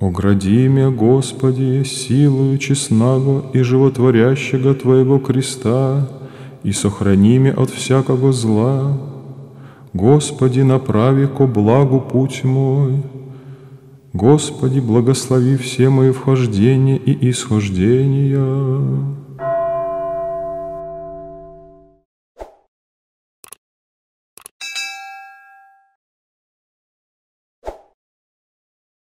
Огради меня, Господи, силою честного и животворящего Твоего креста, и сохрани меня от всякого зла. Господи, направи ко благу путь мой. Господи, благослови все мои вхождения и исхождения.